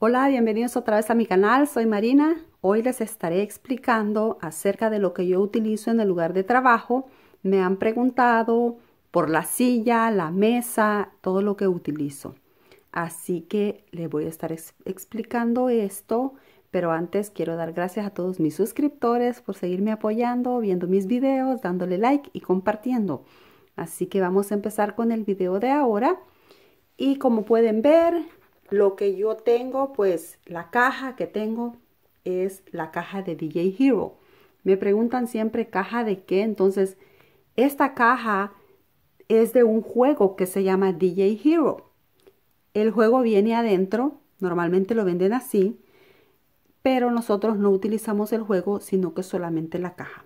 Hola, bienvenidos otra vez a mi canal, soy Marina. Hoy les estaré explicando acerca de lo que yo utilizo en el lugar de trabajo. Me han preguntado por la silla, la mesa, todo lo que utilizo. Así que les voy a estar explicando esto, pero antes quiero dar gracias a todos mis suscriptores por seguirme apoyando, viendo mis videos, dándole like y compartiendo. Así que vamos a empezar con el video de ahora. Y como pueden ver, lo que yo tengo, pues la caja que tengo es la caja de DJ Hero. Me preguntan siempre, ¿caja de qué? Entonces, esta caja es de un juego que se llama DJ Hero. El juego viene adentro, normalmente lo venden así, pero nosotros no utilizamos el juego, sino que solamente la caja.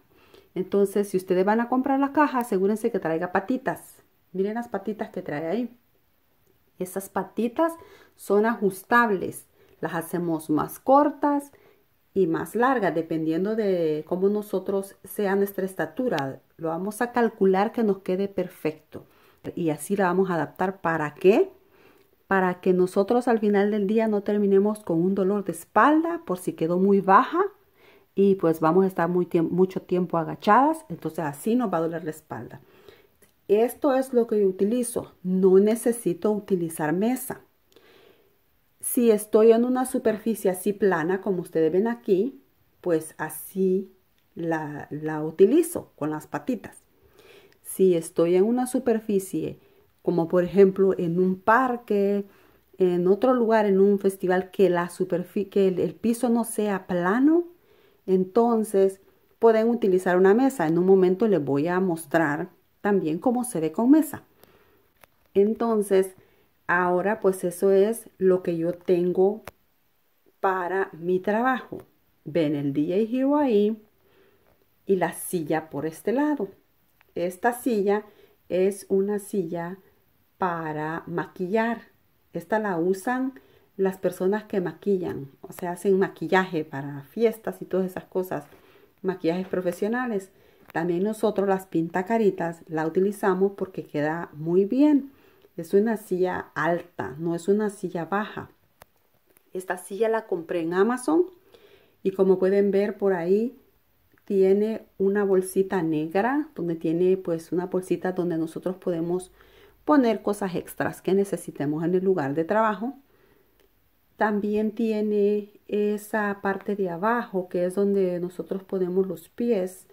Entonces, si ustedes van a comprar la caja, asegúrense que traiga patitas. Miren las patitas que trae ahí. Esas patitas son ajustables. Las hacemos más cortas y más largas, dependiendo de cómo nosotros sea nuestra estatura. Lo vamos a calcular que nos quede perfecto. Y así la vamos a adaptar. ¿Para qué? Para que nosotros al final del día no terminemos con un dolor de espalda por si quedó muy baja y pues vamos a estar mucho tiempo agachadas. Entonces así nos va a doler la espalda. Esto es lo que utilizo. No necesito utilizar mesa. Si estoy en una superficie así plana, como ustedes ven aquí, pues así la, utilizo con las patitas. Si estoy en una superficie, como por ejemplo en un parque, en otro lugar, en un festival, que, la el piso no sea plano, entonces pueden utilizar una mesa. En un momento les voy a mostrar también como se ve con mesa. Entonces, ahora pues eso es lo que yo tengo para mi trabajo. Ven el DJ Hero ahí y la silla por este lado. Esta silla es una silla para maquillar. Esta la usan las personas que maquillan, o sea, hacen maquillaje para fiestas y todas esas cosas, maquillajes profesionales. También nosotros las pintacaritas la utilizamos porque queda muy bien. Es una silla alta, no es una silla baja. Esta silla la compré en Amazon y como pueden ver por ahí tiene una bolsita negra donde tiene pues una bolsita donde nosotros podemos poner cosas extras que necesitemos en el lugar de trabajo. También tiene esa parte de abajo que es donde nosotros ponemos los pies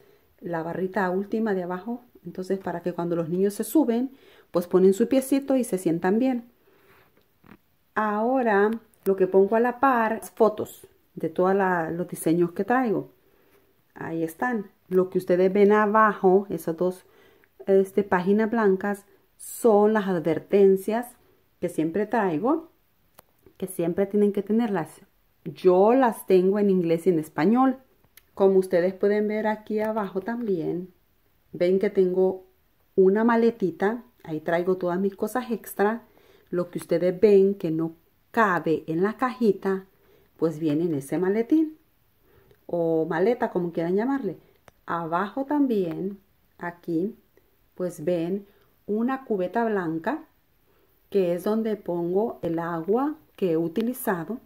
la barrita última de abajo, entonces para que cuando los niños se suben, pues ponen su piecito y se sientan bien. Ahora lo que pongo a la par, fotos de todos los diseños que traigo. Ahí están. Lo que ustedes ven abajo, esas dos este, páginas blancas, son las advertencias que siempre traigo, que siempre tienen que tenerlas. Yo las tengo en inglés y en español. Como ustedes pueden ver aquí abajo también, ven que tengo una maletita. Ahí traigo todas mis cosas extra. Lo que ustedes ven que no cabe en la cajita, pues viene en ese maletín. O maleta, como quieran llamarle. Abajo también, aquí, pues ven una cubeta blanca, que es donde pongo el agua que he utilizado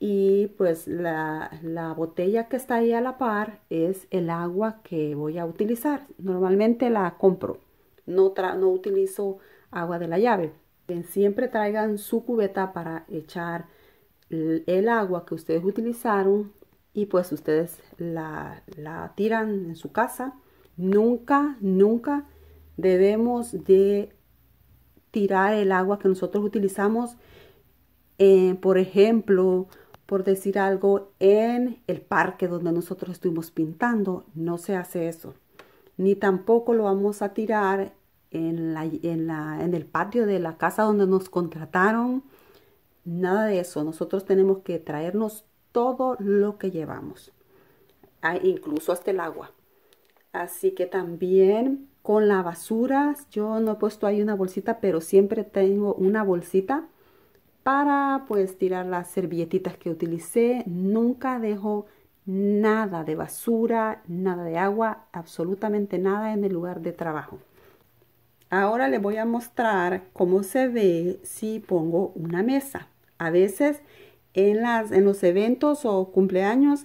y pues la, la, botella que está ahí a la par es el agua que voy a utilizar. Normalmente la compro, no, no utilizo agua de la llave. Siempre traigan su cubeta para echar el, agua que ustedes utilizaron y pues ustedes la, la tiran en su casa. Nunca, nunca debemos de tirar el agua que nosotros utilizamos. Eh, por ejemplo, por decir algo, en el parque donde nosotros estuvimos pintando, no se hace eso. Ni tampoco lo vamos a tirar en, en, el patio de la casa donde nos contrataron. Nada de eso. Nosotros tenemos que traernos todo lo que llevamos, ah, incluso hasta el agua. Así que también con la basura, yo no he puesto ahí una bolsita, pero siempre tengo una bolsita para pues tirar las servilletitas que utilicé. Nunca dejo nada de basura, nada de agua, absolutamente nada en el lugar de trabajo. Ahora le voy a mostrar cómo se ve si pongo una mesa. A veces en, las, en los eventos o cumpleaños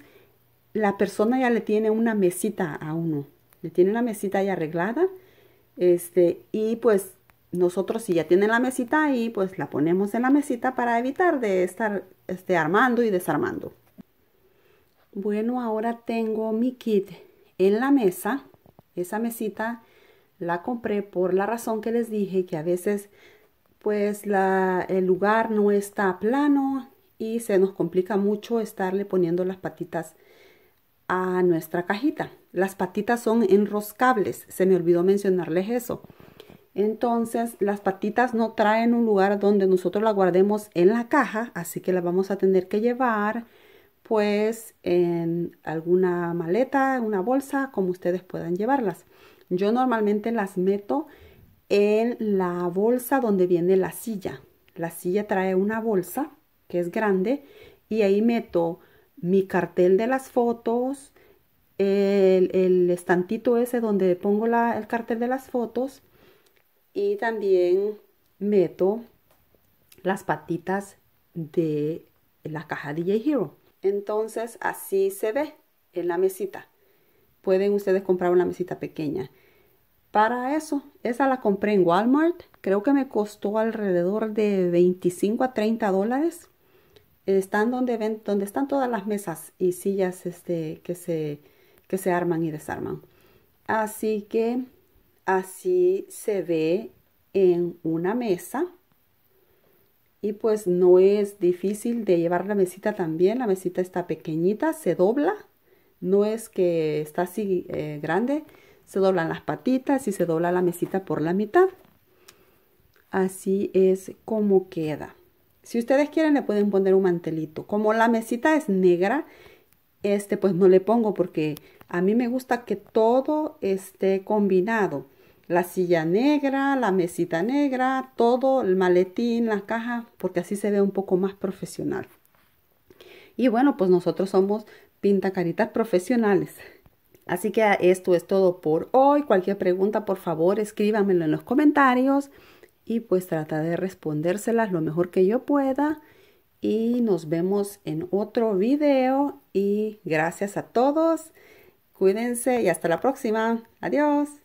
la persona ya le tiene una mesita a uno. Le tiene una mesita ya arreglada. Este, y pues nosotros si ya tienen la mesita ahí, pues la ponemos en la mesita para evitar de estar este, armando y desarmando. Bueno, ahora tengo mi kit en la mesa. Esa mesita la compré por la razón que les dije que a veces pues la, el lugar no está plano y se nos complica mucho estarle poniendo las patitas a nuestra cajita. Las patitas son enroscables, se me olvidó mencionarles eso. Entonces las patitas no traen un lugar donde nosotros las guardemos en la caja, así que las vamos a tener que llevar pues en alguna maleta, una bolsa, como ustedes puedan llevarlas. Yo normalmente las meto en la bolsa donde viene la silla. La silla trae una bolsa que es grande y ahí meto mi cartel de las fotos, el, estantito ese donde pongo el cartel de las fotos, y también meto las patitas de la caja DJ Hero. Entonces así se ve en la mesita. Pueden ustedes comprar una mesita pequeña. Para eso, esa la compré en Walmart. Creo que me costó alrededor de 25 a 30 dólares. Están donde, ven, donde están todas las mesas y sillas este, que, se, que se arman y desarman. Así que así se ve en una mesa y pues no es difícil de llevar la mesita también, la mesita está pequeñita, se dobla, no es que está así eh, grande, se doblan las patitas y se dobla la mesita por la mitad. Así es como queda. Si ustedes quieren le pueden poner un mantelito. Como la mesita es negra, este pues no le pongo porque a mí me gusta que todo esté combinado la silla negra, la mesita negra, todo, el maletín, la caja, porque así se ve un poco más profesional. Y bueno, pues nosotros somos pintacaritas profesionales. Así que esto es todo por hoy. Cualquier pregunta, por favor, escríbamelo en los comentarios y pues trata de respondérselas lo mejor que yo pueda. Y nos vemos en otro video y gracias a todos. Cuídense y hasta la próxima. Adiós.